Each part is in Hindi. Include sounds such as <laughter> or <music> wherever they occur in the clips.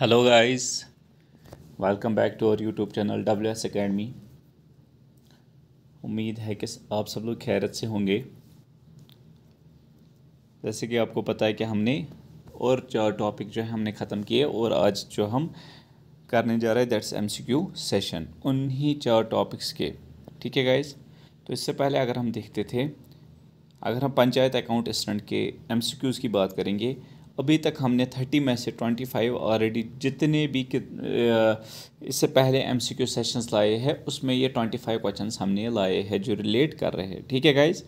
Hello guys welcome back to our YouTube channel W S academy उम्मीद है कि आप सब लोग खैरत से होंगे जैसे कि आपको पता है कि हमने और चार टॉपिक जो है हमने ख़त्म किए और आज जो हम करने जा रहे हैं दैट्स एमसीक्यू सेशन उन्हीं चार टॉपिक्स के ठीक है गाइस तो इससे पहले अगर हम देखते थे अगर हम पंचायत अकाउंट स्टेंट के एम की बात करेंगे अभी तक हमने थर्टी में से ट्वेंटी फाइव ऑलरेडी जितने भी इससे पहले एम सी क्यू सेशन लाए हैं उसमें ये ट्वेंटी फाइव क्वेश्चन हमने लाए हैं जो रिलेट कर रहे हैं ठीक है गाइज़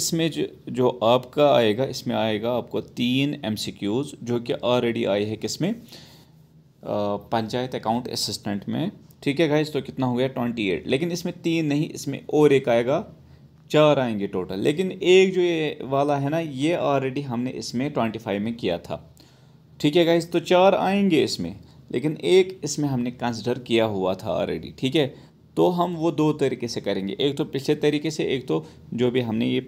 इसमें जो जो आपका आएगा इसमें आएगा आपको तीन एम सी क्यूज़ जो कि ऑलरेडी आए हैं किसमें पंचायत अकाउंट असिस्टेंट में ठीक है गाइज तो कितना हो गया ट्वेंटी एट लेकिन इसमें तीन नहीं इसमें और एक आएगा चार आएंगे टोटल लेकिन एक जो ये वाला है ना ये ऑलरेडी हमने इसमें ट्वेंटी फाइव में किया था ठीक है गाइज तो चार आएंगे इसमें लेकिन एक इसमें हमने कंसिडर किया हुआ था ऑलरेडी ठीक है तो हम वो दो तरीके से करेंगे एक तो पिछले तरीके से एक तो जो भी हमने ये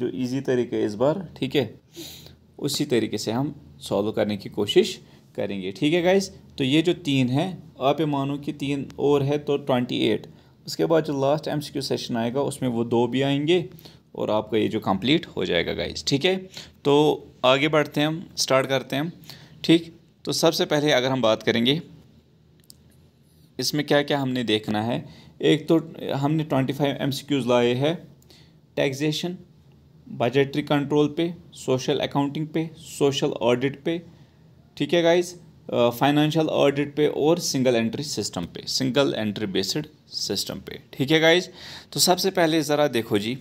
जो इजी तरीके इस बार ठीक है उसी तरीके से हम सॉल्व करने की कोशिश करेंगे ठीक है गाइज तो ये जो तीन है आप ये मानो कि तीन और है तो ट्वेंटी एट उसके बाद जो लास्ट एम सेशन आएगा उसमें वो दो भी आएंगे और आपका ये जो कंप्लीट हो जाएगा गाइस ठीक है तो आगे बढ़ते हैं हम स्टार्ट करते हैं हम ठीक तो सबसे पहले अगर हम बात करेंगे इसमें क्या क्या हमने देखना है एक तो हमने ट्वेंटी फाइव एम लाए हैं टैक्सेशन बजटरी कंट्रोल पे सोशल अकाउंटिंग पे सोशल ऑडिट पे ठीक है गाइज़ फाइनेंशियल ऑडिट पे और सिंगल एंट्री सिस्टम पे सिंगल एंट्री बेस्ड सिस्टम पे ठीक है गाइज तो सबसे पहले ज़रा देखो जी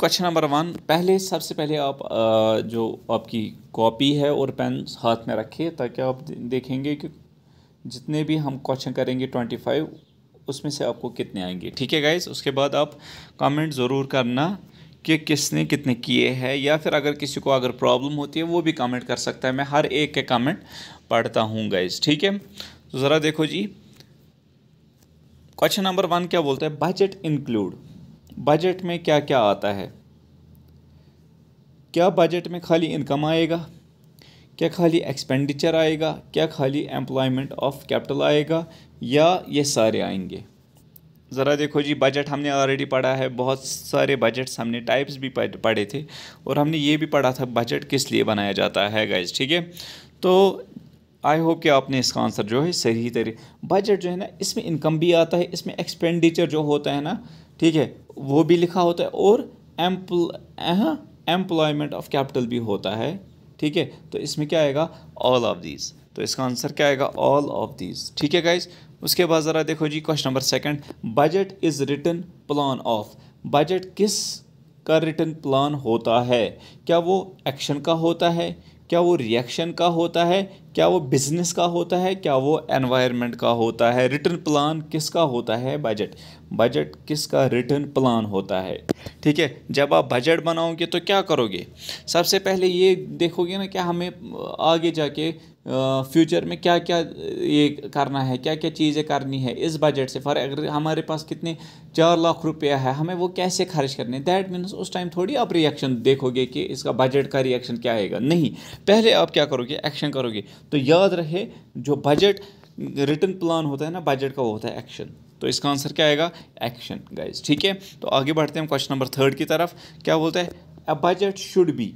क्वेश्चन नंबर वन पहले सबसे पहले आप आ, जो आपकी कॉपी है और पेन हाथ में रखिए ताकि आप देखेंगे कि जितने भी हम क्वेश्चन करेंगे ट्वेंटी फाइव उसमें से आपको कितने आएंगे ठीक है गाइज उसके बाद आप कमेंट ज़रूर करना कि किसने कितने किए हैं या फिर अगर किसी को अगर प्रॉब्लम होती है वो भी कमेंट कर सकता है मैं हर एक के कमेंट पढ़ता हूँ गाइज ठीक है तो ज़रा देखो जी क्वेश्चन नंबर वन क्या बोलता है बजट इंक्लूड बजट में क्या क्या आता है क्या बजट में खाली इनकम आएगा क्या खाली एक्सपेंडिचर आएगा क्या खाली एम्प्लॉयमेंट ऑफ कैपिटल आएगा या ये सारे आएंगे ज़रा देखो जी बजट हमने ऑलरेडी पढ़ा है बहुत सारे बजट्स हमने टाइप्स भी पढ़े थे और हमने ये भी पढ़ा था बजट किस लिए बनाया जाता है गाइज ठीक है तो आई होप कि आपने इसका आंसर जो है सही तरह बजट जो है ना इसमें इनकम भी आता है इसमें एक्सपेंडिचर जो होता है ना ठीक है वो भी लिखा होता है और एम्पल एम्प्लॉयमेंट ऑफ कैपिटल भी होता है ठीक है तो इसमें क्या आएगा ऑल ऑफ दीज तो इसका आंसर क्या आएगा ऑल ऑफ दीज ठीक है गाइज़ उसके बाद ज़रा देखो जी question number second budget is written plan of budget किस का रिटन प्लान होता है क्या वो एक्शन का होता है क्या वो रिएक्शन का होता है क्या वो बिज़नेस का होता है क्या वो एनवायरनमेंट का होता है रिटर्न प्लान किसका होता है बजट बजट किसका रिटर्न प्लान होता है ठीक है जब आप बजट बनाओगे तो क्या करोगे सबसे पहले ये देखोगे ना कि हमें आगे जाके फ्यूचर में क्या क्या ये करना है क्या क्या चीज़ें करनी है इस बजट से फॉर अगर हमारे पास कितने चार लाख रुपया है हमें वो कैसे खर्च करने दैट मीन्स उस टाइम थोड़ी आप रिएक्शन देखोगे कि इसका बजट का रिएक्शन क्या आएगा नहीं पहले आप क्या करोगे एक्शन करोगे तो याद रहे जो बजट रिटर्न प्लान होता है ना बजट का वो होता है एक्शन तो इसका आंसर क्या आएगा एक्शन गाइज ठीक है तो आगे बढ़ते हैं क्वेश्चन नंबर थर्ड की तरफ क्या बोलते हैं uh budget should be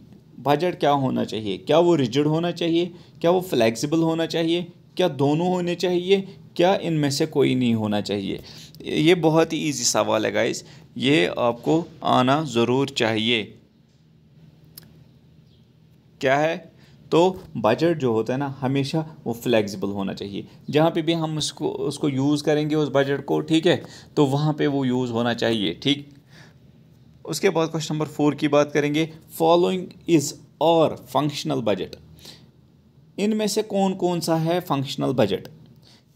budget क्या होना चाहिए क्या वो रिजिड होना चाहिए क्या वो फ्लेक्सिबल होना चाहिए क्या दोनों होने चाहिए क्या इनमें से कोई नहीं होना चाहिए ये बहुत ही ईजी सवाल है गाइज ये आपको आना ज़रूर चाहिए क्या है तो बजट जो होता है ना हमेशा वो फ्लेक्सिबल होना चाहिए जहाँ पे भी हम उसको उसको यूज़ करेंगे उस बजट को ठीक है तो वहाँ पे वो यूज़ होना चाहिए ठीक उसके बाद क्वेश्चन नंबर फोर की बात करेंगे फॉलोइंग इज़ और फंक्शनल बजट इनमें से कौन कौन सा है फंक्शनल बजट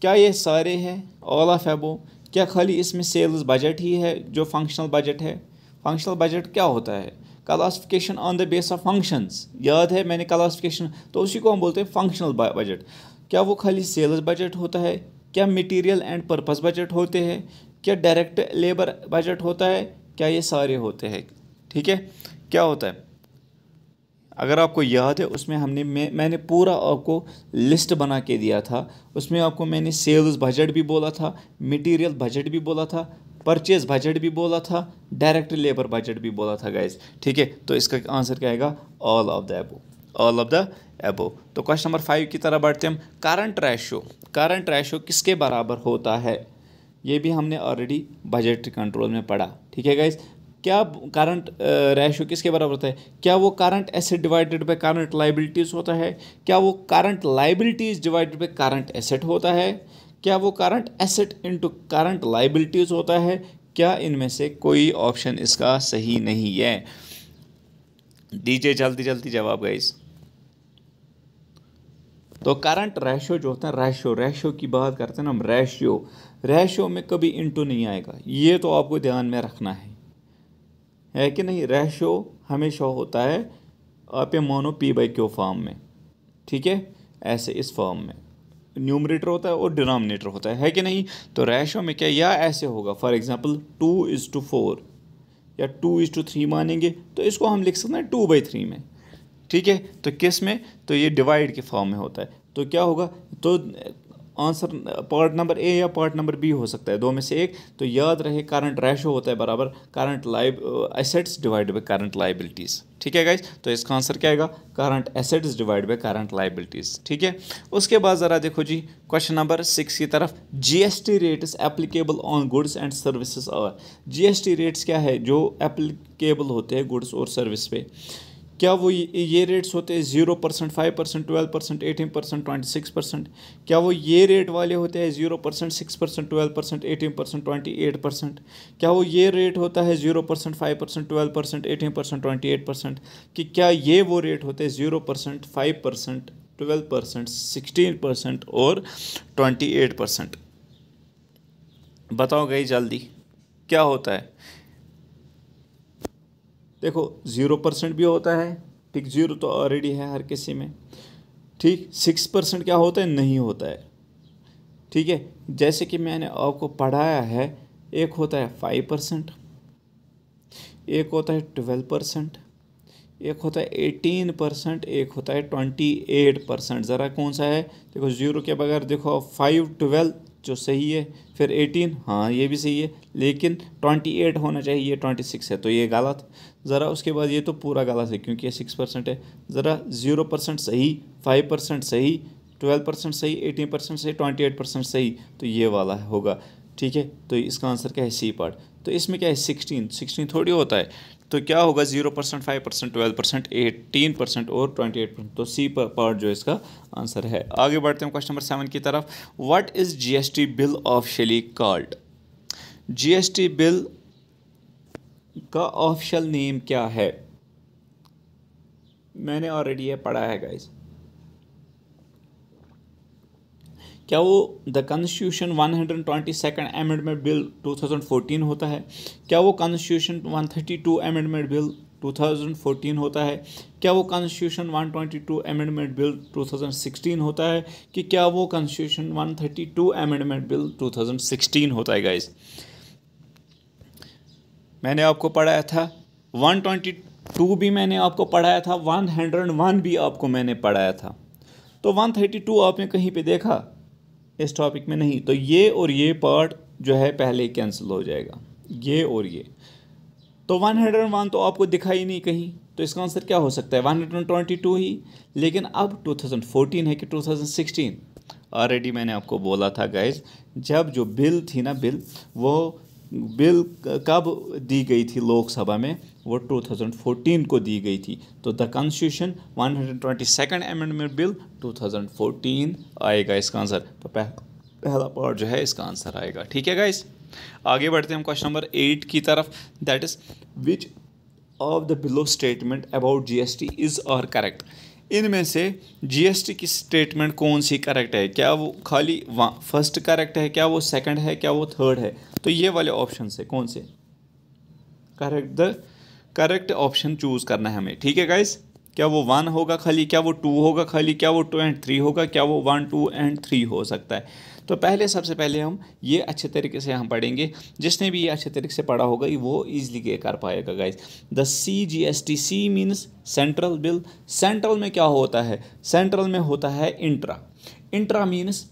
क्या ये सारे हैं ऑल ऑफ एबो क्या खाली इसमें सेल्स बजट ही है जो फंक्शनल बजट है फंक्शनल बजट क्या होता है classification on the base of functions याद है मैंने क्लासिफिकेशन तो उसी को हम बोलते हैं फंक्शनल बजट क्या वो खाली सेल्स बजट होता है क्या मटेरियल एंड पर्पस बजट होते हैं क्या डायरेक्ट लेबर बजट होता है क्या ये सारे होते हैं ठीक है क्या होता है अगर आपको याद है उसमें हमने मैं, मैंने पूरा आपको लिस्ट बना के दिया था उसमें आपको मैंने सेल्स बजट भी बोला था मटेरियल बजट भी बोला था परचेज बजट भी बोला था डायरेक्ट लेबर बजट भी बोला था गाइज ठीक है तो इसका आंसर क्या आएगा all of the above all of the above तो क्वेश्चन नंबर फाइव की तरह बढ़ते हम करंट रेशो करंट रेशो किसके बराबर होता है ये भी हमने ऑलरेडी बजट कंट्रोल में पढ़ा ठीक है गाइज क्या करंट रेशो किसके बराबर होता है क्या वो current asset divided by current liabilities होता है क्या वो current liabilities divided by current asset होता है क्या वो current asset into current liabilities होता है क्या इनमें से कोई ऑप्शन इसका सही नहीं है दीजिए जल्दी जल्दी जवाब गाइस तो करंट रेशो जो होता है रेशो रेशो की बात करते हैं ना हम रेशियो रेशो में कभी इंटू नहीं आएगा ये तो आपको ध्यान में रखना है है कि नहीं रेशो हमेशा होता है आप ये मानो पी बाई क्यू फॉर्म में ठीक है ऐसे इस फॉर्म में न्यूमरेटर होता है और डिनोमिनेटर होता है है कि नहीं तो रेशो में क्या या ऐसे होगा for example two is two four या टू इज़ टू थ्री मानेंगे तो इसको हम लिख सकते हैं टू बाई थ्री में ठीक है तो किस में तो ये डिवाइड के फॉर्म में होता है तो क्या होगा तो आंसर पार्ट नंबर ए या पार्ट नंबर बी हो सकता है दो में से एक तो याद रहे करंट रेशो होता है बराबर current liab assets divide by current liabilities ठीक है गाइज तो इसका आंसर क्या आएगा current assets divide by current liabilities ठीक है उसके बाद ज़रा देखो जी क्वेश्चन नंबर सिक्स की तरफ the rates applicable on goods and services are the rates क्या है जो एप्लीकेबल होते हैं गुड्स और सर्विस पे क्या वो ये रेट्स होते हैं zero percent five percent twelve percent eighteen percent twenty six percent क्या वो ये रेट वाले होते हैं zero percent six percent twelve percent eighteen percent twenty eight percent क्या वो ये रेट होता है zero percent five percent twelve percent eighteen percent twenty eight percent कि क्या ये वो रेट होते हैं zero percent five percent twelve percent sixteen percent और ट्वेंटी एट परसेंट बताओ गई जल्दी क्या होता है देखो ज़ीरो परसेंट भी होता है ठीक जीरो तो ऑलरेडी है हर किसी में ठीक सिक्स परसेंट क्या होता है नहीं होता है ठीक है जैसे कि मैंने आपको पढ़ाया है एक होता है फाइव परसेंट एक होता है ट्वेल्व परसेंट एक होता है एटीन परसेंट एक होता है ट्वेंटी एट परसेंट ज़रा कौन सा है देखो जीरो के बगैर देखो फाइव ट्वेल्व जो सही है फिर एटीन हाँ ये भी सही है लेकिन ट्वेंटी एट होना चाहिए ये ट्वेंटी सिक्स है तो ये गलत ज़रा उसके बाद ये तो पूरा गलत है क्योंकि ये सिक्स परसेंट है ज़रा ज़ीरो परसेंट सही फाइव परसेंट सही ट्वेल्व परसेंट सही एटीन परसेंट सही ट्वेंटी एट परसेंट सही तो ये वाला होगा ठीक है तो इसका आंसर क्या है सी पार्ट तो इसमें क्या है सिक्सटीन सिक्सटीन थोड़ी होता है तो क्या होगा zero percent five percent twelve percent eighteen percent और ट्वेंटी एट परसेंट तो सी पार्ट जो इसका आंसर है आगे बढ़ते हैं क्वेश्चन नंबर सेवन की तरफ what is GST bill officially called GST bill का ऑफिशियल नेम क्या है मैंने ऑलरेडी ये पढ़ा है गाइज़ क्या वो the constitution one hundred twenty second amendment bill two thousand fourteen होता है क्या वो constitution one thirty two amendment bill two thousand fourteen होता है क्या वो constitution one twenty two amendment bill two thousand sixteen होता है कि क्या वो constitution one thirty two amendment bill two thousand sixteen होता है गाइज मैंने आपको पढ़ाया था वन ट्वेंटी टू भी मैंने आपको पढ़ाया था वन हंड्रेड वन भी आपको मैंने पढ़ाया था तो वन थर्टी टू आपने कहीं पे देखा इस टॉपिक में नहीं तो ये और ये पार्ट जो है पहले कैंसिल हो जाएगा ये और ये तो वन हंड्रेड वन तो आपको दिखाई नहीं कहीं तो इसका आंसर क्या हो सकता है one hundred and twenty two ही लेकिन अब टू थाउजेंड फोर्टीन है कि टू थाउजेंड सिक्सटीन ऑलरेडी मैंने आपको बोला था गाइज जब जो बिल थी ना बिल वो बिल कब दी गई थी लोकसभा में वो 2014 को दी गई थी तो the constitution 122 second amendment bill 2014 आएगा इसका आंसर तो पह, पहला पार्ट जो है इसका आंसर आएगा ठीक है गाइस आगे बढ़ते हैं हम क्वेश्चन नंबर एट की तरफ that is which of the below statement about GST is और करेक्ट इनमें से जीएसटी की स्टेटमेंट कौन सी करेक्ट है क्या वो खाली फर्स्ट करेक्ट है क्या वो सेकंड है क्या वो थर्ड है तो ये वाले ऑप्शन से कौन से correct the correct option choose करना है हमें ठीक है गाइज क्या वो वन होगा खाली क्या वो टू होगा खाली क्या वो टू एंड थ्री होगा क्या वो वन टू एंड थ्री हो सकता है तो पहले सबसे पहले हम ये अच्छे तरीके से हम पढ़ेंगे जिसने भी ये अच्छे तरीके से पढ़ा होगा वो इजीली ये कर पाएगा guys the C G S T C means central bill central में क्या होता है सेंट्रल में होता है intra intra means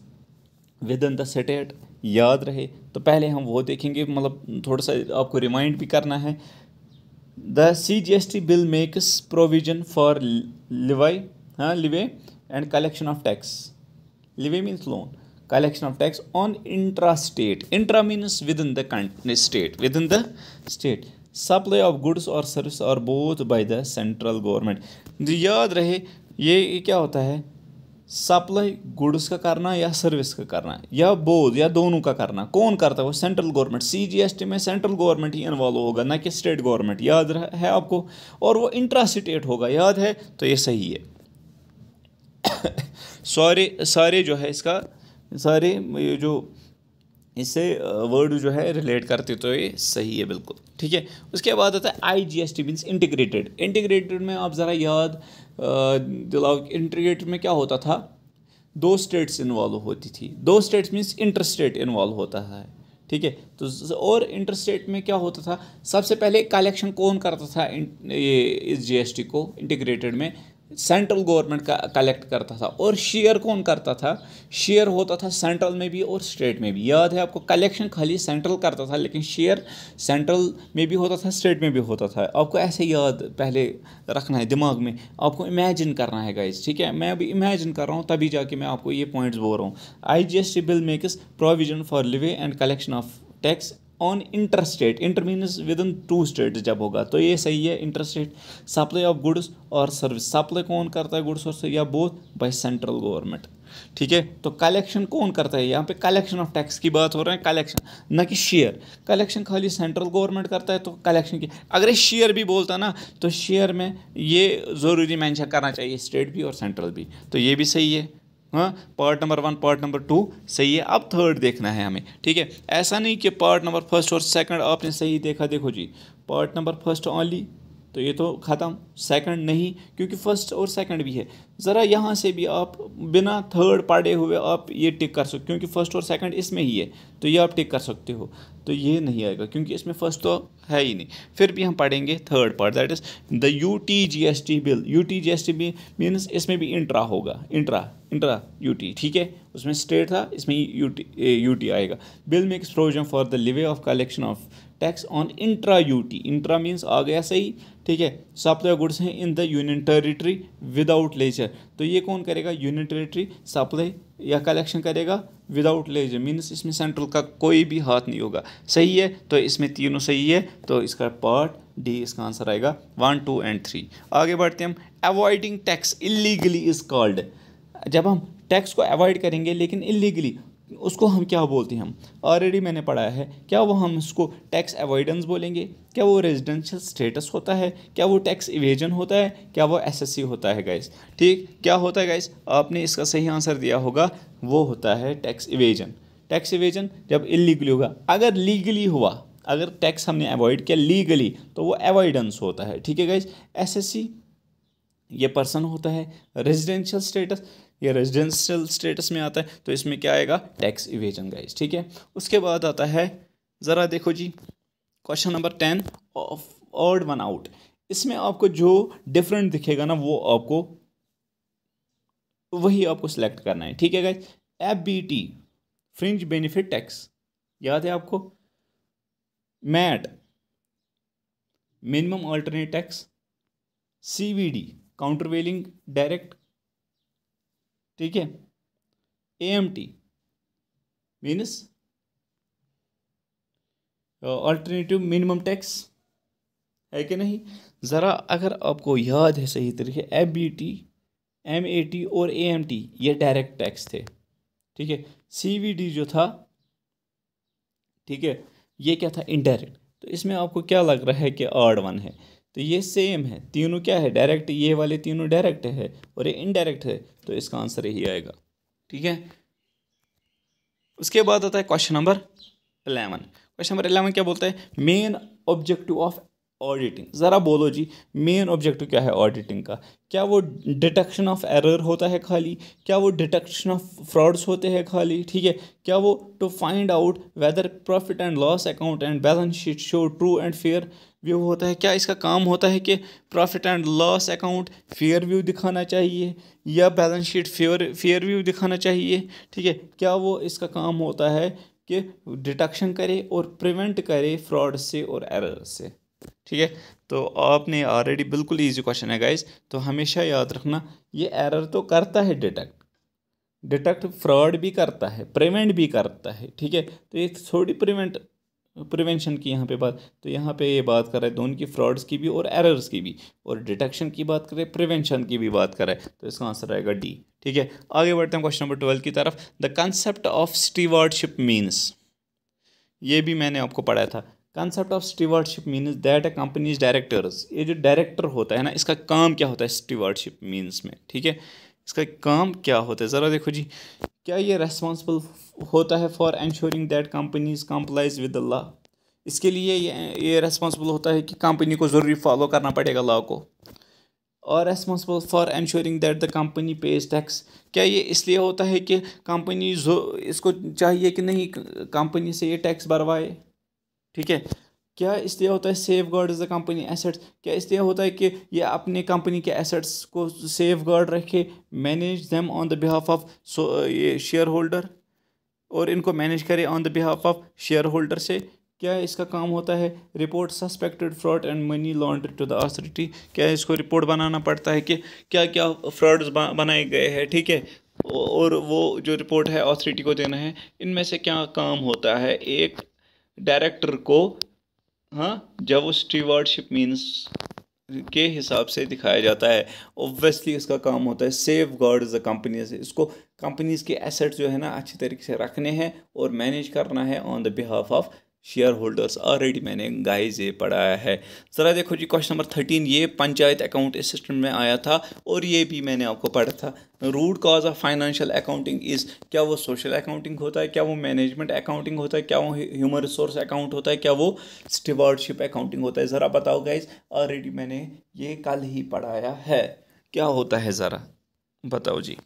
within the state याद रहे तो पहले हम वो देखेंगे मतलब थोड़ा सा आपको रिमाइंड भी करना है the C G S T bill makes provision for levy हाँ levy and collection of tax levy means loan collection of tax on intra state intra means within the state within the state supply of goods और सर्विस और both by the central government याद रहे ये क्या होता है सप्लाई गुड्स का करना या सर्विस का करना या बोध या दोनों का करना कौन करता है वो सेंट्रल गवर्नमेंट सीजीएसटी में सेंट्रल गवर्नमेंट ही इन्वॉल्व होगा ना कि स्टेट गवर्नमेंट याद है आपको और वो इंट्रा स्टेट होगा याद है तो ये सही है सारे <coughs> सारे जो है इसका सारे ये जो इससे वर्ड जो है रिलेट करते तो ये सही है बिल्कुल ठीक है उसके बाद आता है I G S T means integrated integrated में आप ज़रा याद दिलाओ इंटीग्रेटेड में क्या होता था दो स्टेट्स इन्वॉल्व होती थी दो states means inter state involve होता है ठीक है तो और इंटर स्टेट में क्या होता था सबसे पहले कलेक्शन कौन करता था ये इस जीएसटी को इंटीग्रेटेड में सेंट्रल गवर्नमेंट का कलेक्ट करता था और शेयर कौन करता था शेयर होता था सेंट्रल में भी और स्टेट में भी याद है आपको कलेक्शन खाली सेंट्रल करता था लेकिन शेयर सेंट्रल में भी होता था स्टेट में भी होता था आपको ऐसे याद पहले रखना है दिमाग में आपको इमेजिन करना है गाइज ठीक है मैं अभी इमेजिन कर रहा हूँ तभी जाके मैं आपको ये पॉइंट्स बोल रहा हूँ I G S T bill makes provision for levy and collection of tax on inter state inter means within two state जब होगा तो ये सही है inter state supply of goods और सर्विस सप्लाई कौन करता है गुड्स और या बोथ बाय सेंट्रल गवर्नमेंट ठीक है तो कलेक्शन कौन करता है यहाँ पे कलेक्शन ऑफ टैक्स की बात हो रहा है कलेक्शन ना कि शेयर कलेक्शन खाली सेंट्रल गवर्नमेंट करता है तो कलेक्शन की अगर ये शेयर भी बोलता ना तो शेयर में ये ज़रूरी मैंशन करना चाहिए स्टेट भी और सेंट्रल भी तो ये भी सही है हाँ part number one part number two सही है अब थर्ड देखना है हमें ठीक है ऐसा नहीं कि पार्ट नंबर फर्स्ट और सेकंड आपने सही देखा देखो जी पार्ट नंबर फर्स्ट ओनली तो ये तो ख़त्म सेकंड नहीं क्योंकि फर्स्ट और सेकंड भी है ज़रा यहाँ से भी आप बिना थर्ड पढ़े हुए आप ये टिक कर सकते क्योंकि फर्स्ट और सेकंड इसमें ही है तो ये आप टिक कर सकते हो तो ये नहीं आएगा क्योंकि इसमें फर्स्ट तो है ही नहीं फिर भी हम पढ़ेंगे third part that is the U T G S T bill U T G S T means इसमें भी इंट्रा होगा इंट्रा इंट्रा यू टी ठीक है उसमें स्टेट था इसमें यू यू टी आएगा bill makes provision for the levy of collection of tax on intra UT intra means आ गया सही ठीक है सप्लाई गुड्स तो हैं in the union territory without ledger तो ये कौन करेगा यूनियन टेरिटरी सप्लाई या कलेक्शन करेगा विदाउट लेजर मीन्स इसमें सेंट्रल का कोई भी हाथ नहीं होगा सही है तो इसमें तीनों सही है तो इसका पार्ट डी इसका आंसर आएगा वन टू एंड थ्री आगे बढ़ते हैं हम avoiding tax illegally is called जब हम टैक्स को अवॉइड करेंगे लेकिन इलीगली उसको हम क्या बोलते हैं हम ऑलरेडी मैंने पढ़ाया है क्या वो हम इसको टैक्स अवॉइडेंस बोलेंगे क्या वो रेजिडेंशियल स्टेटस होता है क्या वो टैक्स इवेजन होता है क्या वो एसएससी होता है गाइस ठीक क्या होता है गाइस आपने इसका सही आंसर दिया होगा वो होता है टैक्स इवेजन टैक्स इवेजन जब इलीगली होगा अगर लीगली हुआ अगर टैक्स हमने अवॉइड किया लीगली तो वो अवॉइडेंस होता है ठीक है गाइज एस ये पर्सन होता है रेजिडेंशियल स्टेटस ये रेजिडेंशियल स्टेटस में आता है तो इसमें क्या आएगा टैक्स इवेजन गाइज ठीक है उसके बाद आता है ज़रा देखो जी question number ten of odd one out इसमें आपको जो डिफरेंट दिखेगा ना वो आपको वही आपको सिलेक्ट करना है ठीक है guys F B T fringe benefit tax याद है आपको MAT minimum alternate tax C V D countervailing direct ठीक है A M T means alternative minimum tax है कि नहीं ज़रा अगर आपको याद है सही तरीके F B T M A T और ए एम टी ये डायरेक्ट टैक्स थे ठीक है सी वी डी जो था ठीक है ये क्या था इनडायरेक्ट तो इसमें आपको क्या लग रहा है कि आर्ड वन है तो ये सेम है तीनों क्या है डायरेक्ट ये वाले तीनों डायरेक्ट है और ये इनडायरेक्ट है तो इसका आंसर यही आएगा ठीक है उसके बाद आता है question number eleven question number eleven क्या बोलता है मेन ऑब्जेक्टिव ऑफ ऑडिटिंग ज़रा बोलो जी मेन ऑब्जेक्टिव क्या है ऑडिटिंग का क्या वो डिटेक्शन ऑफ एरर होता है खाली क्या वो डिटेक्शन ऑफ फ्रॉड्स होते हैं खाली ठीक है क्या वो to find out whether profit and loss account and balance sheet show true and fair view होता है क्या इसका काम होता है कि profit and loss account fair view दिखाना चाहिए या balance sheet fair fair view दिखाना चाहिए ठीक है क्या वो इसका काम होता है कि डिटक्शन करे और प्रिवेंट करे फ्रॉड से और एरर से ठीक है तो आपने ऑलरेडी बिल्कुल इजी क्वेश्चन है गाइज तो हमेशा याद रखना ये एरर तो करता है डिटेक्ट डिटेक्ट फ्रॉड भी करता है प्रिवेंट भी करता है ठीक है तो ये थोड़ी प्रिवेंट प्रिवेंशन की यहाँ पे बात तो यहाँ पे ये बात कर रहा है दोनों की फ्रॉड्स की भी और एरर्स की भी और डिटेक्शन की बात करें प्रिवेंशन की भी बात करें तो इसका आंसर आएगा डी ठीक है आगे बढ़ते हैं क्वेश्चन नंबर ट्वेल्व की तरफ the concept of stewardship means ये भी मैंने आपको पढ़ाया था concept of stewardship means that a company's directors ये जो डायरेक्टर होता है ना इसका काम क्या होता है स्टीवर्डशिप मीन्स में ठीक है इसका काम क्या होता है ज़रा देखो जी क्या ये रेस्पॉन्सिबल होता है for ensuring that company's complies with the law इसके लिए ये ये रेस्पॉन्सिबल होता है कि कंपनी को ज़रूरी फॉलो करना पड़ेगा लॉ को और responsible for ensuring that the company pays tax क्या ये इसलिए होता है कि कंपनी इसको चाहिए कि नहीं कंपनी से ये टैक्स भरवाए ठीक है क्या इसलिए होता है safeguard is the company assets क्या इसलिए होता है कि ये अपने कंपनी के एसेट्स को सेफ गार्ड रखे manage them on the behalf of सो ये शेयर होल्डर और इनको मैनेज करे on the behalf of shareholder से क्या इसका काम होता है report suspected fraud and money launder to the authority क्या इसको रिपोर्ट बनाना पड़ता है कि क्या क्या फ्रॉड्स बनाए गए हैं ठीक है और वो जो रिपोर्ट है अथॉरिटी को देना है इनमें से क्या काम होता है एक डायरेक्टर को हाँ जब वो स्टीवर्डशिप मीन्स के हिसाब से दिखाया जाता है ओबियसली इसका काम होता है सेफ गार्ड द कंपनीज इसको कंपनीज के एसेट्स जो है ना अच्छी तरीके से रखने हैं और मैनेज करना है ऑन द बिहाफ ऑफ शेयर होल्डर्स ऑलरेडी मैंने गाइज ये पढ़ाया है ज़रा देखो जी क्वेश्चन नंबर थर्टीन ये पंचायत अकाउंट असिस्टेंट में आया था और ये भी मैंने आपको पढ़ा था root cause of financial accounting is क्या वो सोशल अकाउंटिंग होता है क्या वो मैनेजमेंट अकाउंटिंग होता है क्या वो ह्यूमन रिसोर्स अकाउंट होता है क्या वो स्टीवर्डशिप अकाउंटिंग होता है ज़रा बताओ गाइज ऑलरेडी मैंने ये कल ही पढ़ाया है क्या होता है ज़रा बताओ जी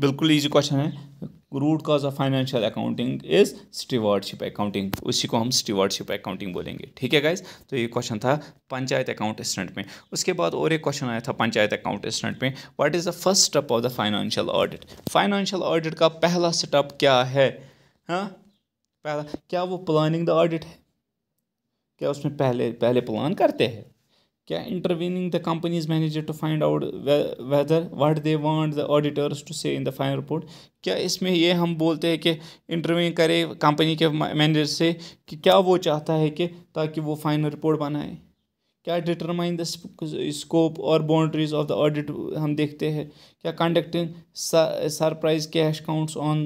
बिल्कुल ईजी क्वेश्चन है root cause of financial accounting is stewardship accounting उसी को हम स्टीवर्डशिप अकाउंटिंग बोलेंगे ठीक है गाइज तो ये क्वेश्चन था पंचायत अकाउंट स्टेंट में उसके बाद और एक क्वेश्चन आया था पंचायत अकाउंट स्टेंट में what is the first step of the financial audit financial audit का पहला स्टेप क्या है हा? पहला क्या वो प्लानिंग द ऑडिट है क्या उसमें पहले पहले प्लान करते हैं क्या intervening the company's manager to find out whether what they want the auditors to say in the final report क्या इसमें ये हम बोलते हैं कि इंटरव्यू करें कंपनी के मैनेजर से कि क्या वो चाहता है कि ताकि वो फाइनल रिपोर्ट बनाए क्या डिटरमाइन द स्कोप और बाउंड्रीज ऑफ द ऑडिट हम देखते हैं क्या conducting surprise cash counts on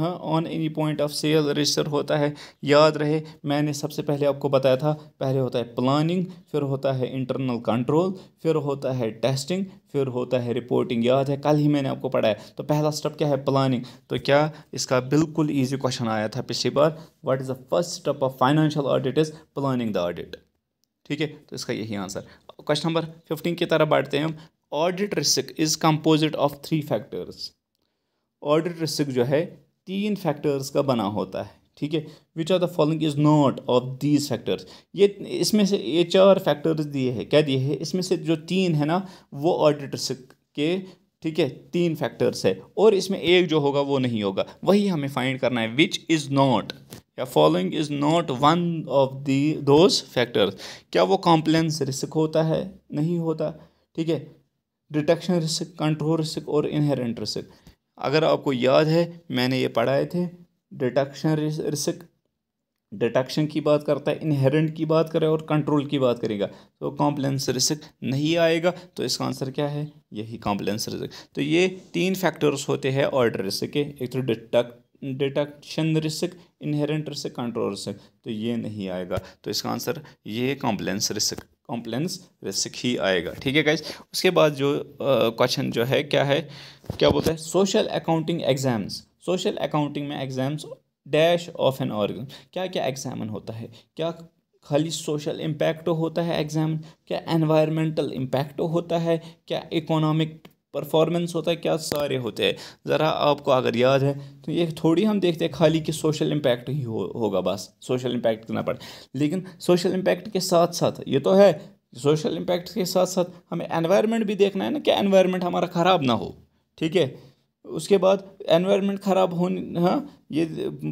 on any point of sale register होता है याद रहे मैंने सबसे पहले आपको बताया था पहले होता है प्लानिंग फिर होता है इंटरनल कंट्रोल फिर होता है टेस्टिंग फिर होता है रिपोर्टिंग याद है कल ही मैंने आपको पढ़ाया तो पहला स्टेप क्या है प्लानिंग तो क्या इसका बिल्कुल ईजी क्वेश्चन आया था पिछली बार what is the first step of financial audit is planning the audit ठीक है तो इसका यही आंसर क्वेश्चन नंबर फिफ्टीन की तरह बांटते हैं हम audit risk is composite of three factors audit risk जो है तीन फैक्टर्स का बना होता है ठीक है which are the following is not of these factors ये इसमें से ये चार फैक्टर्स दिए हैं क्या दिए हैं इसमें से जो तीन है ना वो ऑडिटर्स के ठीक है तीन फैक्टर्स है और इसमें एक जो होगा वो नहीं होगा वही हमें फाइंड करना है विच इज़ नॉट या following is not one of the those factors क्या वो कॉम्प्लेंस रिस्क होता है नहीं होता ठीक है डिटेक्शन रिस्क कंट्रोल रिस्क और इनहेरेंट रिस्क अगर आपको याद है मैंने ये पढ़ाए थे डिटक्शन रिस्क डिटक्शन की बात करता है इनहेरेंट की बात करें और कंट्रोल की बात करेगा तो कॉम्प्लेंस रिस्क नहीं आएगा तो इसका आंसर क्या है यही कॉम्प्लेंस रिस्क तो ये तीन फैक्टर्स होते हैं ऑर्डर रिस्क के एक तो detection risk inherent risk control risk तो ये नहीं आएगा तो इसका आंसर ये कॉम्प्लेंस रिस्क कॉम्प्लेंस रिस्क ही आएगा ठीक है गाइज उसके बाद जो क्वेश्चन जो है क्या है क्या बोलता है social accounting exams social accounting में exams dash of an organ क्या क्या एग्जामन होता है क्या खाली सोशल इम्पैक्ट होता है एग्जाम क्या एनवायरमेंटल इम्पैक्ट होता है क्या इकोनॉमिक परफॉर्मेंस होता है क्या सारे होते हैं ज़रा आपको अगर याद है तो ये थोड़ी हम देखते हैं खाली कि सोशल इम्पैक्ट ही हो, होगा बस सोशल इम्पैक्ट करना पड़े लेकिन सोशल इम्पैक्ट के साथ साथ ये तो है सोशल इम्पैक्ट के साथ साथ हमें एनवायरनमेंट भी देखना है ना कि एनवायरनमेंट हमारा ख़राब ना हो ठीक है उसके बाद एनवायरनमेंट ख़राब होने हाँ ये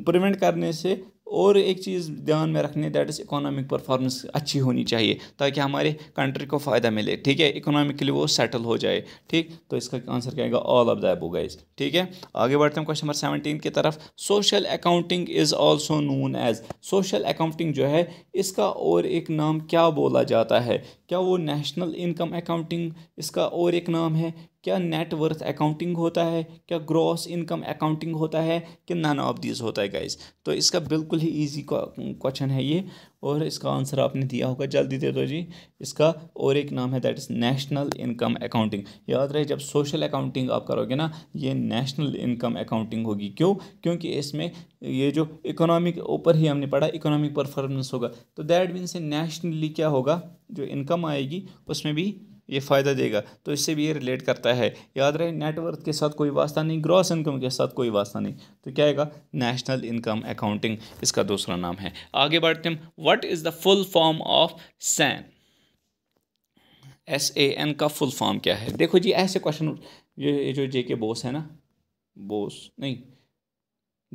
प्रिवेंट करने से और एक चीज़ ध्यान में रखने दैट इज़ इकोनॉमिक परफॉर्मेंस अच्छी होनी चाहिए ताकि हमारे कंट्री को फ़ायदा मिले ठीक है इकोनॉमिकली वो सेटल हो जाए ठीक तो इसका आंसर क्या आएगा ऑल ऑफ द गाइज ठीक है आगे बढ़ते हैं क्वेश्चन नंबर सेवनटीन की तरफ social accounting is also known as social accounting जो है इसका और एक नाम क्या बोला जाता है क्या वो नेशनल इनकम अकाउंटिंग इसका और एक नाम है क्या नेटवर्थ अकाउंटिंग होता है क्या ग्रॉस इनकम अकाउंटिंग होता है कि नन ऑफ दीज होता है गाइज तो इसका बिल्कुल ही ईजी क्वेश्चन है ये और इसका आंसर आपने दिया होगा जल्दी दे दो जी इसका और एक नाम है that is national income accounting याद रहे जब सोशल अकाउंटिंग आप करोगे ना ये नेशनल इनकम अकाउंटिंग होगी क्यों क्योंकि इसमें ये जो इकोनॉमिक ऊपर ही हमने पढ़ा इकोनॉमिक परफॉर्मेंस होगा तो दैट मीन्स नेशनली क्या होगा जो इनकम आएगी उसमें भी ये फ़ायदा देगा तो इससे भी ये रिलेट करता है याद रहे नेटवर्थ के साथ कोई वास्ता नहीं ग्रॉस इनकम के साथ कोई वास्ता नहीं तो क्या आएगा नेशनल इनकम अकाउंटिंग इसका दूसरा नाम है आगे बढ़ते हम what is the full form of SAN S A N का फुल फॉर्म क्या है देखो जी ऐसे क्वेश्चन ये जो जे के बोस है ना बोस नहीं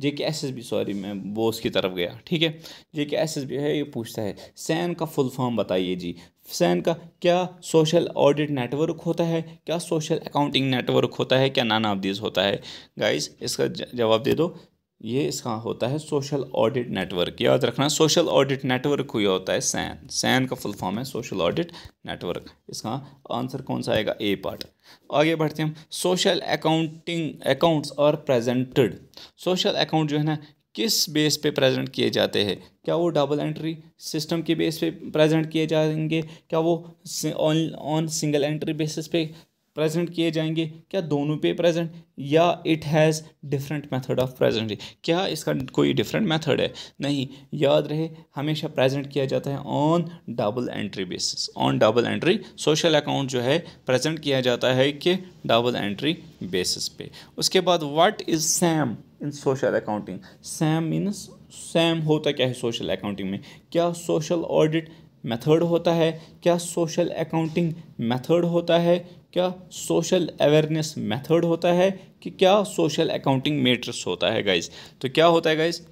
जे के एस एस बी सॉरी मैं बोस की तरफ गया ठीक है जे के एस एस बी है ये पूछता है सैन का फुल फॉर्म बताइए जी सैन का क्या सोशल ऑडिट नेटवर्क होता है क्या सोशल अकाउंटिंग नेटवर्क होता है क्या नाना आबदीज होता है गाइस इसका जवाब दे दो ये इसका होता है सोशल ऑडिट नेटवर्क याद रखना सोशल ऑडिट नेटवर्क हुआ होता है सैन सैन का फुल फॉर्म है सोशल ऑडिट नेटवर्क इसका आंसर कौन सा आएगा ए पार्ट आगे बढ़ते हैं हम social accounting accounts are presented social account जो है ना किस बेस पे प्रेजेंट किए जाते हैं क्या वो डबल एंट्री सिस्टम के बेस पे प्रेजेंट किए जाएंगे क्या वो on on single entry basis पे प्रेजेंट किए जाएंगे क्या दोनों पे प्रेजेंट या it has different method of present क्या इसका कोई डिफरेंट मेथड है नहीं याद रहे हमेशा प्रेजेंट किया जाता है on double entry basis on double entry social account जो है प्रेजेंट किया जाता है कि डबल एंट्री बेसिस पे उसके बाद what is SAM in social accounting SAM means SAM होता क्या है सोशल अकाउंटिंग में क्या सोशल ऑडिट मेथड होता है क्या सोशल अकाउंटिंग मेथड होता है क्या सोशल अवेयरनेस मेथड होता है कि क्या सोशल अकाउंटिंग मेट्रिक्स होता है गाइज तो क्या होता है गाइज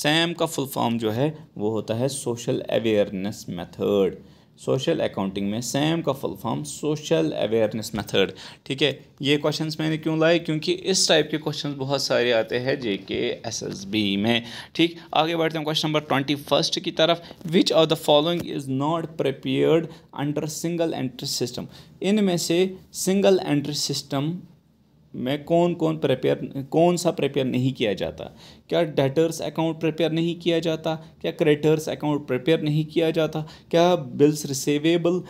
सैम का फुल फॉर्म जो है वो होता है social awareness method social accounting में सैम का full form social awareness method ठीक है ये क्वेश्चंस मैंने क्यों लाए क्योंकि इस टाइप के क्वेश्चंस बहुत सारे आते हैं जे के एस एस बी में ठीक आगे बढ़ते हैं क्वेश्चन नंबर ट्वेंटी फर्स्ट की तरफ which of the following is not prepared under single entry system इनमें से सिंगल एंट्री सिस्टम में कौन कौन प्रिपेयर कौन सा प्रिपेयर नहीं किया जाता क्या डेटर्स अकाउंट प्रिपेयर नहीं किया जाता क्या क्रेडिटर्स अकाउंट प्रिपेयर नहीं किया जाता क्या बिल्स रिसीवेबल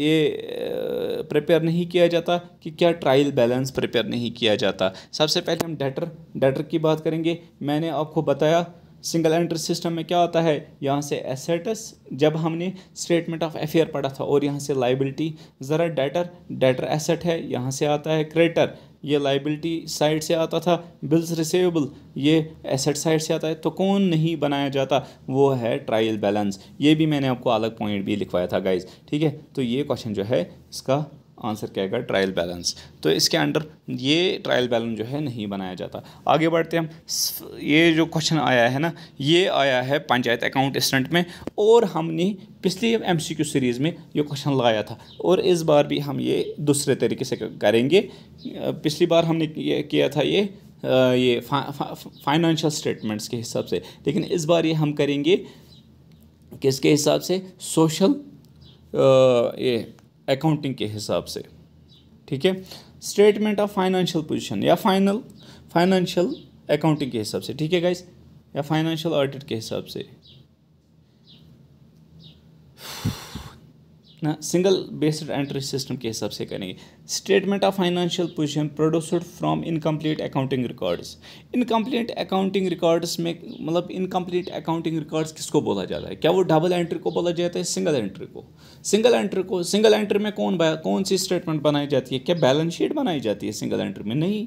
ये प्रिपेयर नहीं किया जाता कि क्या ट्रायल बैलेंस प्रिपेयर नहीं किया जाता सबसे पहले हम डेटर डेटर की बात करेंगे मैंने आपको बताया सिंगल एंट्री सिस्टम में क्या होता है यहाँ से एसेटस जब हमने स्टेटमेंट ऑफ अफेयर पढ़ा था और यहाँ से लाइबिलिटी ज़रा डेटर डेटर एसेट है यहाँ से आता है क्रेटर ये लाइबिलिटी साइड से आता था बिल्स रिसेवेबल ये एसेट साइड से आता है तो कौन नहीं बनाया जाता वो है ट्रायल बैलेंस ये भी मैंने आपको अलग पॉइंट भी लिखवाया था गाइज ठीक है तो ये क्वेश्चन जो है इसका आंसर क्या आएगा ट्रायल बैलेंस तो इसके अंडर ये ट्रायल बैलेंस जो है नहीं बनाया जाता आगे बढ़ते हम ये जो क्वेश्चन आया है ना ये आया है पंचायत अकाउंट स्टेंट में और हमने पिछली एम सी क्यू सीरीज़ में ये क्वेश्चन लाया था और इस बार भी हम ये दूसरे तरीके से करेंगे पिछली बार हमने किया था ये ये फाइनेंशियल स्टेटमेंट्स के हिसाब से लेकिन इस बार ये हम करेंगे किसके हिसाब से सोशल ये अकाउंटिंग के हिसाब से ठीक है स्टेटमेंट ऑफ फाइनेंशियल पोजीशन या फाइनल फाइनेंशियल अकाउंटिंग के हिसाब से ठीक है गाइस या फाइनेंशियल ऑडिट के हिसाब से ना सिंगल बेस्ड एंट्री सिस्टम के हिसाब से करेंगे statement of financial position produced from incomplete accounting records incomplete accounting records में मतलब इनकम्प्लीट अकाउंटिंग रिकॉर्ड्स किसको बोला जाता है क्या वो डबल एंट्री को बोला जाता है सिंगल एंट्री को सिंगल एंट्री को सिंगल एंट्री में कौन कौन सी स्टेटमेंट बनाई जाती है क्या बैलेंस शीट बनाई जाती है सिंगल एंट्री में नहीं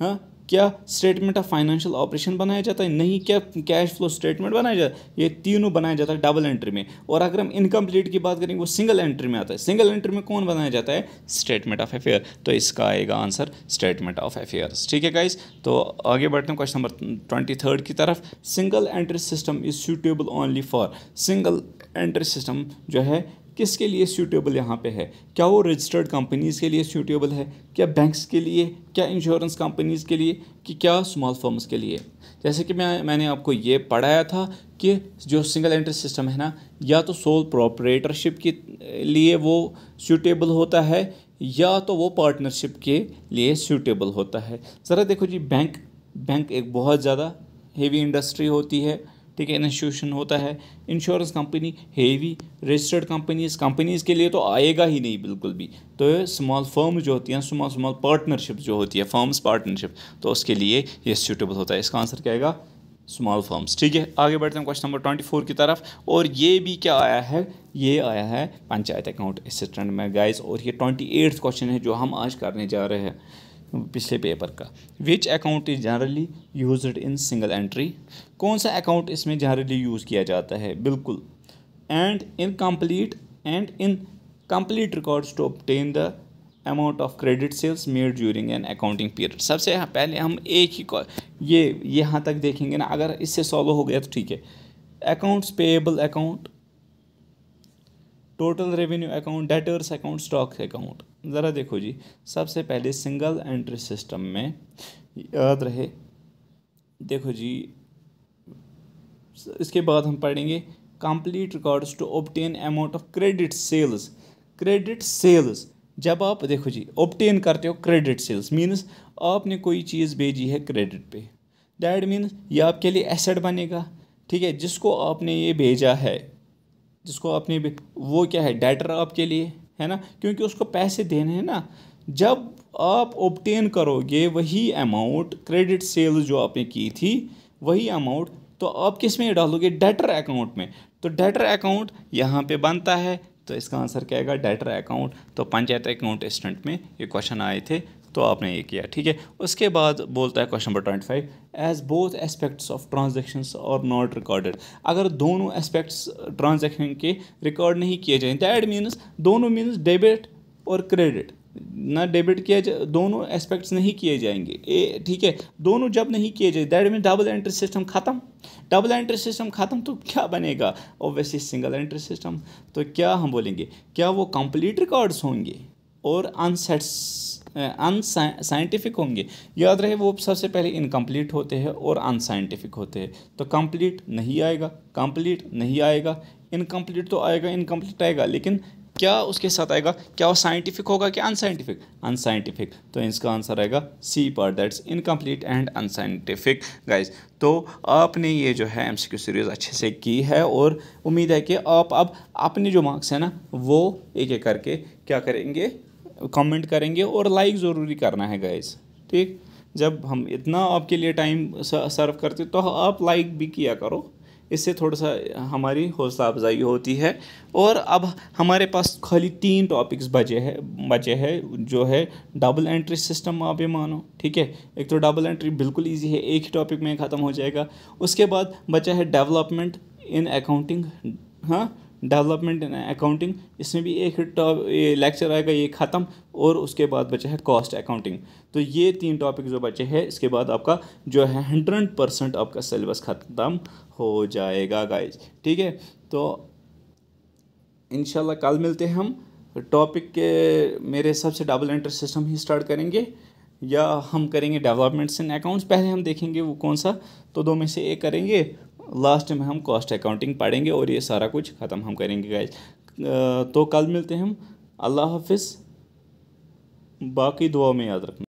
हाँ क्या स्टेटमेंट ऑफ फाइनेंशियल ऑपरेशन बनाया जाता है नहीं क्या कैश फ्लो स्टेटमेंट बनाया जाता है ये तीनों बनाया जाता है डबल एंट्री में और अगर हम इनकम्प्लीट की बात करेंगे वो सिंगल एंट्री में आता है सिंगल एंट्री में कौन बनाया जाता है स्टेटमेंट ऑफ अफेयर तो इसका आएगा आंसर स्टेटमेंट ऑफ अफेयर्स ठीक है गाइज तो आगे बढ़ते हैं क्वेश्चन नंबर ट्वेंटी थर्ड की तरफ single entry system is suitable only for single entry system जो है किसके लिए सूटेबल यहाँ पे है क्या वो रजिस्टर्ड कंपनीज़ के लिए सूटेबल है क्या बैंक्स के लिए क्या इंश्योरेंस कंपनीज़ के लिए कि क्या स्मॉल फर्म्स के लिए जैसे कि मैं मैंने आपको ये पढ़ाया था कि जो सिंगल एंट्री सिस्टम है ना या तो सोल प्रोपरेटरशिप के लिए वो सूटेबल होता है या तो वो पार्टनरशिप के लिए सूटेबल होता है ज़रा देखो जी बैंक बैंक एक बहुत ज़्यादा हेवी इंडस्ट्री होती है ठीक है इंस्टीट्यूशन होता है insurance company heavy registered companies companies के लिए तो आएगा ही नहीं बिल्कुल भी तो स्मॉल फर्म्स जो होती हैं स्मॉल स्मॉल पार्टनरशिप जो होती है फर्म्स पार्टनरशिप तो उसके लिए ये सूटेबल होता है इसका आंसर क्या आएगा स्मॉल फर्म्स ठीक है आगे बढ़ते हैं क्वेश्चन नंबर ट्वेंटी फोर की तरफ और ये भी क्या आया है ये आया है पंचायत अकाउंट असिस्टेंट में गाइज और ये ट्वेंटी एट्थ क्वेश्चन है जो हम आज करने जा रहे हैं पिछले पेपर का which account is generally use in single entry कौन सा अकाउंट इसमें जनरली यूज़ किया जाता है बिल्कुल and incomplete and incomplete records to obtain the amount of credit sales made during an accounting period सबसे पहले हम एक ही ये यहाँ तक देखेंगे ना अगर इससे सॉल्व हो गया तो ठीक है accounts payable account total revenue account debtors account stock account ज़रा देखो जी सबसे पहले सिंगल एंट्री सिस्टम में याद रहे देखो जी इसके बाद हम पढ़ेंगे complete records to obtain amount of credit sales credit sales जब आप देखो जी ऑब्टेन करते हो क्रेडिट सेल्स मीन्स आपने कोई चीज़ भेजी है क्रेडिट पे डैट मीन्स ये आपके लिए एसेट बनेगा ठीक है जिसको आपने ये भेजा है जिसको आपने वो क्या है डेटर आपके लिए है ना क्योंकि उसको पैसे देने हैं ना जब आप ओबटेन करोगे वही अमाउंट क्रेडिट सेल्स जो आपने की थी वही अमाउंट तो आप किस में डालोगे डेटर अकाउंट में तो डेटर अकाउंट यहाँ पे बनता है तो इसका आंसर क्या डेटर अकाउंट तो पंचायत अकाउंट स्टेंट में ये क्वेश्चन आए थे तो आपने ये किया ठीक है उसके बाद बोलता है question number twenty five as both aspects of transactions और नॉट रिकॉर्डेड अगर दोनों एस्पेक्ट्स ट्रांजेक्शन uh, के रिकॉर्ड नहीं किए जाए दैट मीन्स दोनों मीन्स डेबिट और क्रेडिट ना डेबिट किया जाए दोनों एस्पेक्ट्स नहीं किए जाएंगे ए ठीक है दोनों जब नहीं किए जाए that mean double entry system ख़त्म डबल एंट्री सिस्टम ख़त्म तो क्या बनेगा ऑब्वियसली सिंगल एंट्री सिस्टम तो क्या हम बोलेंगे क्या वो कंप्लीट रिकॉर्ड्स होंगे और अनसेट्स अनसाइंटिफिक होंगे याद रहे वो सबसे पहले इनकम्प्लीट होते हैं और अनसाइंटिफिक होते हैं तो कम्प्लीट नहीं आएगा कम्प्लीट नहीं आएगा इनकम्प्लीट तो आएगा इनकम्प्लीट आएगा लेकिन क्या उसके साथ आएगा क्या वो साइंटिफिक होगा कि अनसाइंटिफिक अनसाइंटिफिक तो इसका आंसर आएगा सी पर that's incomplete and unscientific guys तो आपने ये जो है एमसीक्यू सीरीज़ अच्छे से की है और उम्मीद है कि आप अब अपने जो मार्क्स हैं ना वो एक एक करके क्या करेंगे कमेंट करेंगे और लाइक ज़रूरी करना है गाइज ठीक जब हम इतना आपके लिए टाइम सर्व करते तो आप लाइक भी किया करो इससे थोड़ा सा हमारी हौसला अफजाई होती है और अब हमारे पास खाली तीन टॉपिक्स बचे हैं बचे हैं जो है डबल एंट्री सिस्टम आप ये मानो ठीक है एक तो डबल एंट्री बिल्कुल इजी है एक ही टॉपिक में ख़त्म हो जाएगा उसके बाद बचा है डेवलपमेंट इन अकाउंटिंग हाँ डेवलपमेंट इन अकाउंटिंग इसमें भी एक टॉप लेक्चर आएगा ये ख़त्म और उसके बाद बचा है कॉस्ट अकाउंटिंग तो ये तीन टॉपिक जो बचे हैं इसके बाद आपका जो है हंड्रेड परसेंट आपका सिलेबस ख़त्म हो जाएगा गाइज ठीक है तो इन कल मिलते हैं हम टॉपिक के मेरे हिसाब से डबल एंटर सिस्टम ही स्टार्ट करेंगे या हम करेंगे डेवलपमेंट्स इन अकाउंट्स पहले हम देखेंगे वो कौन सा तो दो में से एक करेंगे लास्ट में हम कॉस्ट अकाउंटिंग पढ़ेंगे और ये सारा कुछ ख़त्म हम करेंगे गाइज तो कल मिलते हैं हम अल्लाह हाफिज़ बाकी दुआ में याद रखना